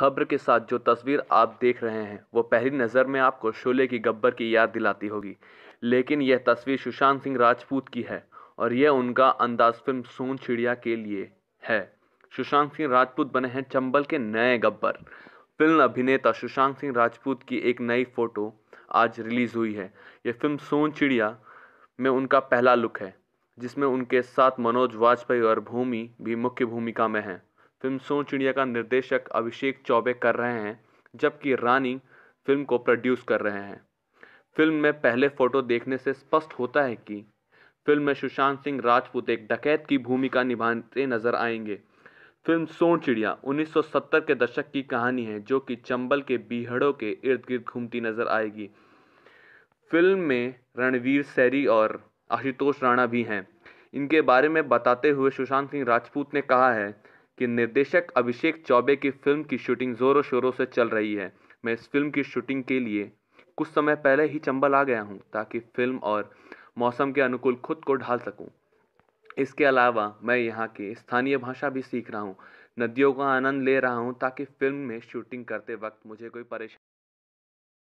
खबर के साथ जो तस्वीर आप देख रहे हैं वो पहली नज़र में आपको शोले की गब्बर की याद दिलाती होगी लेकिन यह तस्वीर सुशांत सिंह राजपूत की है और यह उनका अंदाज फिल्म सोन चिड़िया के लिए है सुशांत सिंह राजपूत बने हैं चंबल के नए गब्बर फिल्म अभिनेता सुशांत सिंह राजपूत की एक नई फ़ोटो आज रिलीज़ हुई है यह फिल्म सोन चिड़िया में उनका पहला लुक है जिसमें उनके साथ मनोज वाजपेयी और भूमि भी मुख्य भूमिका में हैं फिल्म सोन चिड़िया का निर्देशक अभिषेक चौबे कर रहे हैं जबकि रानी फिल्म को प्रोड्यूस कर रहे हैं फिल्म में पहले फ़ोटो देखने से स्पष्ट होता है कि फिल्म में सुशांत सिंह राजपूत एक डकैत की भूमिका निभाते नजर आएंगे फिल्म सोन चिड़िया 1970 के दशक की कहानी है जो कि चंबल के बीहड़ों के इर्द गिर्द घूमती नजर आएगी फिल्म में रणवीर सैरी और आशुतोष राणा भी हैं इनके बारे में बताते हुए सुशांत सिंह राजपूत ने कहा है कि निर्देशक अभिषेक चौबे की फिल्म की शूटिंग ज़ोरों शोरों से चल रही है मैं इस फिल्म की शूटिंग के लिए कुछ समय पहले ही चंबल आ गया हूँ ताकि फिल्म और मौसम के अनुकूल खुद को ढाल सकूँ इसके अलावा मैं यहाँ की स्थानीय भाषा भी सीख रहा हूँ नदियों का आनंद ले रहा हूँ ताकि फिल्म में शूटिंग करते वक्त मुझे कोई परेशानी